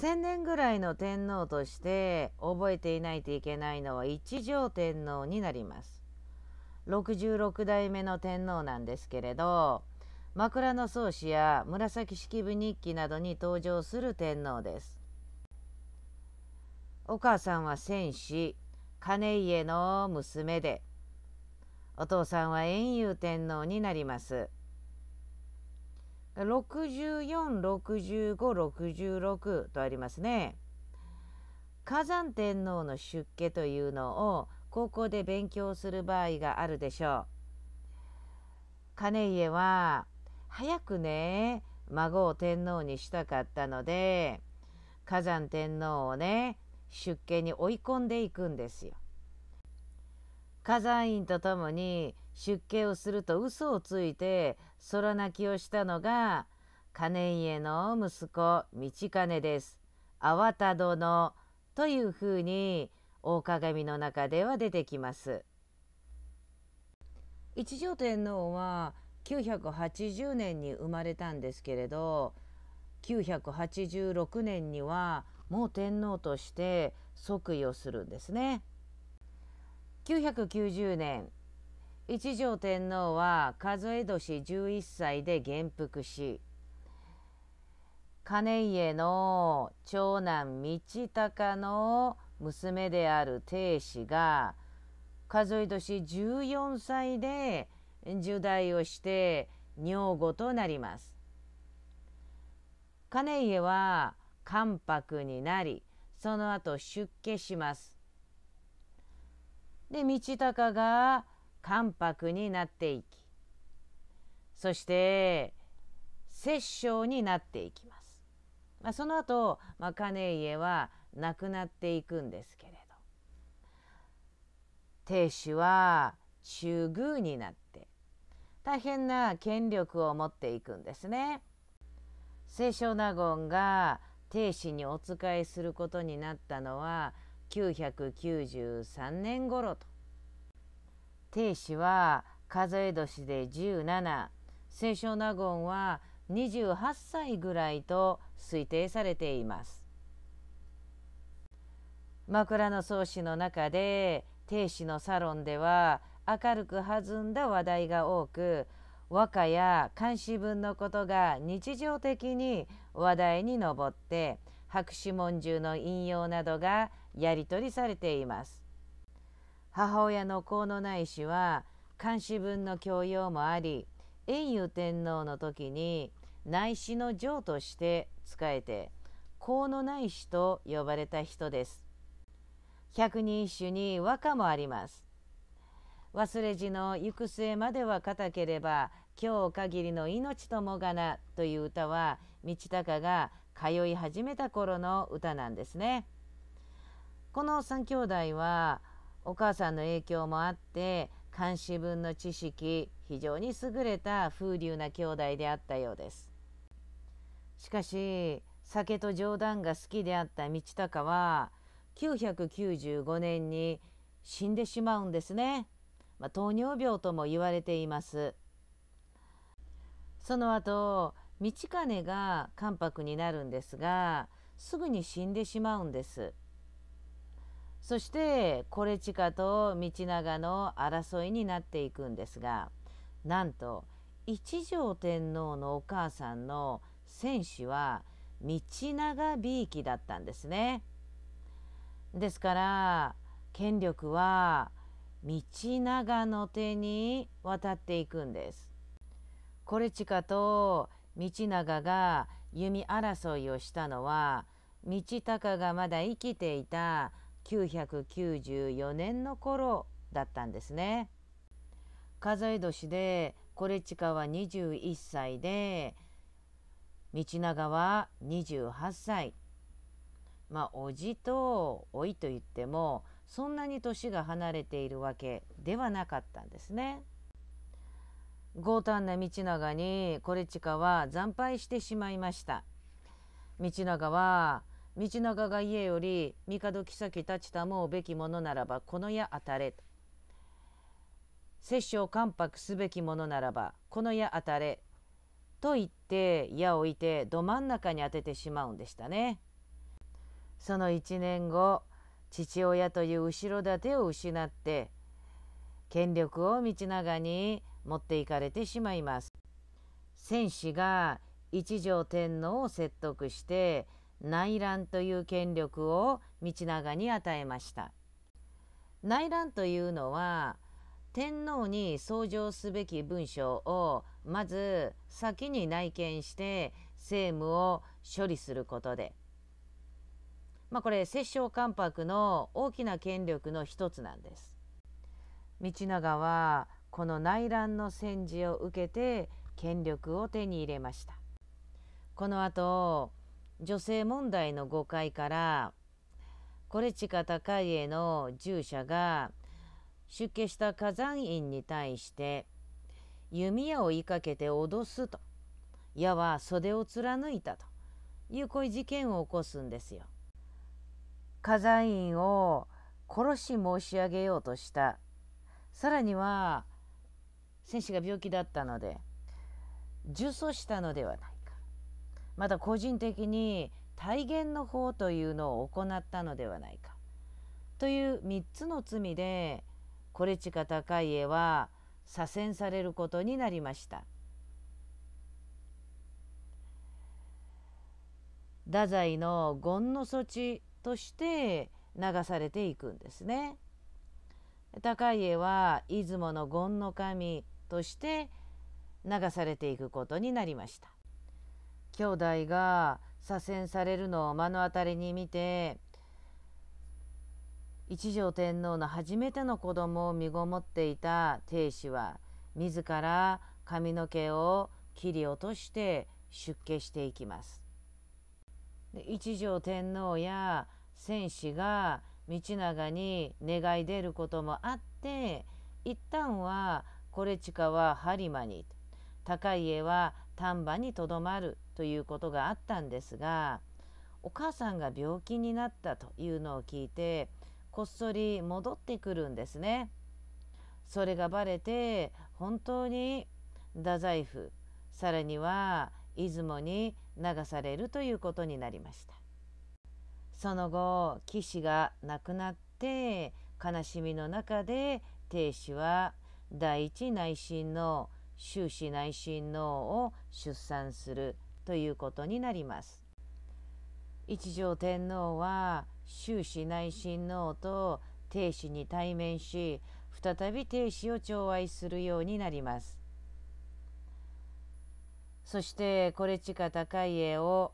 1,000年ぐらいの天皇として覚えていないといけないのは一条天皇になります。66代目の天皇なんですけれど枕草子や紫式部日記などに登場する天皇です。お母さんは戦士金家の娘でお父さんは円雄天皇になります。646566とありますね。火山天皇の出家というのを高校で勉強する場合があるでしょう。兼家は早くね孫を天皇にしたかったので火山天皇をね出家に追い込んでいくんですよ。火山院とともに出家をすると嘘をついて空泣きをしたのが金家の息子道金です。粟田殿というふうに大鏡の中では出てきます。一条天皇は980年に生まれたんですけれど986年にはもう天皇として即位をするんですね。990年一条天皇は数え年11歳で元服し兼家の長男道隆の娘である定子が数え年14歳で受代をして女房となります。兼家は関白になりその後出家します。で道隆が関白になっていきそして摂政になっていきます。まあ、その後、まあ、金家は亡くなっていくんですけれど亭主は中宮になって大変な権力を持っていくんですね。清少納言が亭主にお仕えすることになったのは993年頃と亭主は数え年で17清少納言は28歳ぐらいと推定されています。枕草子の中で亭主のサロンでは明るく弾んだ話題が多く和歌や漢詩文のことが日常的に話題に上って博士文中の引用などがやり取りされています。母親の河野内氏は漢詩文の教養もあり円遊天皇の時に内史の丞として仕えて河野内史と呼ばれた人です。百人一首に和歌もあります。忘れ字の行く末までは固ければ今日限りの命ともがなという歌は道隆が通い始めた頃の歌なんですね。この三兄弟はお母さんの影響もあって漢詩文の知識非常に優れた風流な兄弟であったようですしかし酒と冗談が好きであった道隆は995年に死んでしまうんですね、まあ、糖尿病とも言われていますその後道金が関白になるんですがすぐに死んでしまうんです。そしてコレチカと道長の争いになっていくんですがなんと一条天皇のお母さんの戦士は道長びいきだったんですね。ですから権力は道長の手に渡っていくんです。コレチカと道長が弓争いをしたのは道隆がまだ生きていた994年の頃だったんですね。数え年でコレチカは21歳で道長は28歳まあ叔父と甥といってもそんなに年が離れているわけではなかったんですね。強胆な道長にコレチカは惨敗してしまいました。道長は道長が家より帝妃たちたもうべきものならばこの矢当たれ摂政関白すべきものならばこの矢当たれと言って矢を置いてど真ん中に当ててしまうんでしたね。その1年後父親という後ろ盾を失って権力を道長に持っていかれてしまいます。戦士が一条天皇を説得して内乱という権力を道長に与えました内乱というのは天皇に奏上すべき文書をまず先に内見して政務を処理することで、まあ、これ摂政関白の大きな権力の一つなんです。道長はこの内乱の戦時を受けて権力を手に入れました。この後女性問題の誤解からコレチカ高イエの従者が出家した火山院に対して弓矢を追いかけて脅すと矢は袖を貫いたというこういう事件を起こすんですよ。火山院を殺し申し上げようとしたさらには戦士が病気だったので呪詛したのではないまた個人的に体現の法というのを行ったのではないかという3つの罪でこれちか高家は左遷されることになりました太宰の権の措置として流されていくんですね。高家は出雲の権の神として流されていくことになりました。兄弟が左遷されるのを目の当たりに見て一条天皇の初めての子供を身ごもっていた亭主は自ら髪の毛を切り落として出家していきます。一条天皇や戦士が道長に願い出ることもあって一旦はこれ近は播磨に高家は丹波にとどまるということがあったんですがお母さんが病気になったというのを聞いてこっそり戻ってくるんですね。それがバレて本当に太宰府さらには出雲に流されるということになりましたその後岸が亡くなって悲しみの中で亭主は第一内親王終始内親王を出産するということになります。一条天皇は終始内親王と亭子に対面し再び亭子を寵愛するようになります。そしてこれ近高家を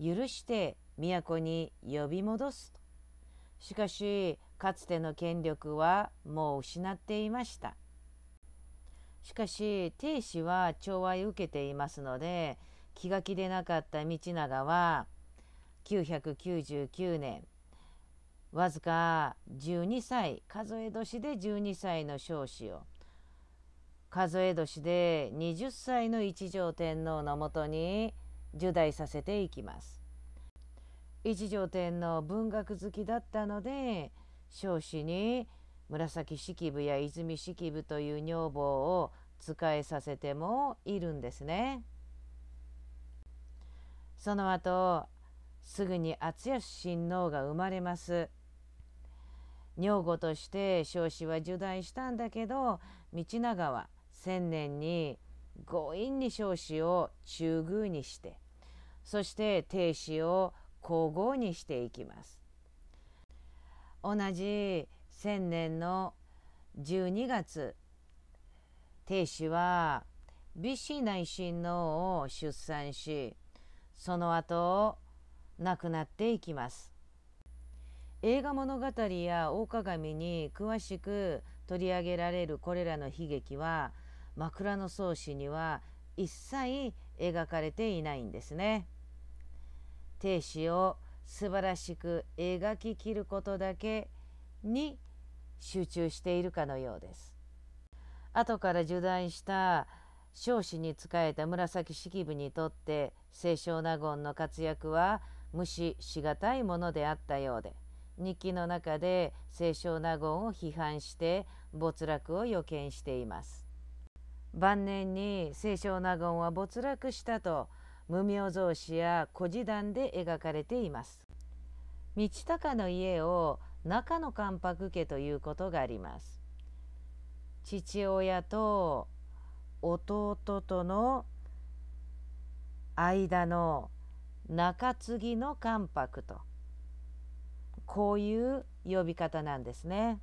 許して都に呼び戻すと。しかしかつての権力はもう失っていました。しかし亭主は寵愛を受けていますので気が気でなかった道長は999年わずか12歳数え年で12歳の少子を数え年で20歳の一条天皇のもとに受代させていきます。一条天皇文学好きだったので少子に紫式部や泉式部という女房を仕えさせてもいるんですね。その後すぐに敦義親王が生まれます。女房として彰子は受胎したんだけど道長は千年に強引に彰子を中宮にしてそして亭子を皇后にしていきます。同じ千年の12月亭子は美子内親王を出産しその後亡くなっていきます。映画物語や大鏡に詳しく取り上げられるこれらの悲劇は枕草子には一切描かれていないんですね。亭主を素晴らしく描ききることだけに集中しているかのようです。後から受断した少子に仕えた紫式部にとって清少納言の活躍は無視しがたいものであったようで日記の中で清少納言を批判して没落を予見しています晩年に清少納言は没落したと無名造詞や古事談で描かれています道高の家を中野関白家ということがあります父親と弟との間の中継ぎの関白とこういう呼び方なんですね。